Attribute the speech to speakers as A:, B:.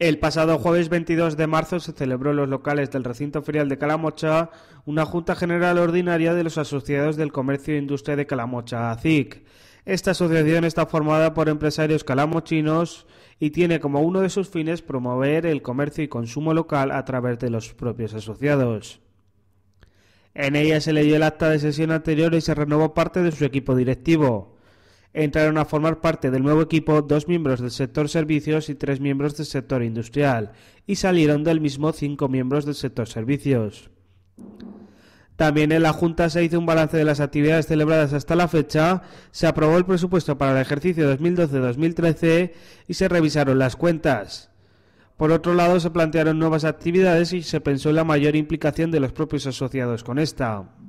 A: El pasado jueves 22 de marzo se celebró en los locales del recinto ferial de Calamocha una Junta General Ordinaria de los Asociados del Comercio e Industria de Calamocha, ACIC. Esta asociación está formada por empresarios calamochinos y tiene como uno de sus fines promover el comercio y consumo local a través de los propios asociados. En ella se leyó el acta de sesión anterior y se renovó parte de su equipo directivo entraron a formar parte del nuevo equipo dos miembros del sector servicios y tres miembros del sector industrial, y salieron del mismo cinco miembros del sector servicios. También en la Junta se hizo un balance de las actividades celebradas hasta la fecha, se aprobó el presupuesto para el ejercicio 2012-2013 y se revisaron las cuentas. Por otro lado, se plantearon nuevas actividades y se pensó en la mayor implicación de los propios asociados con esta.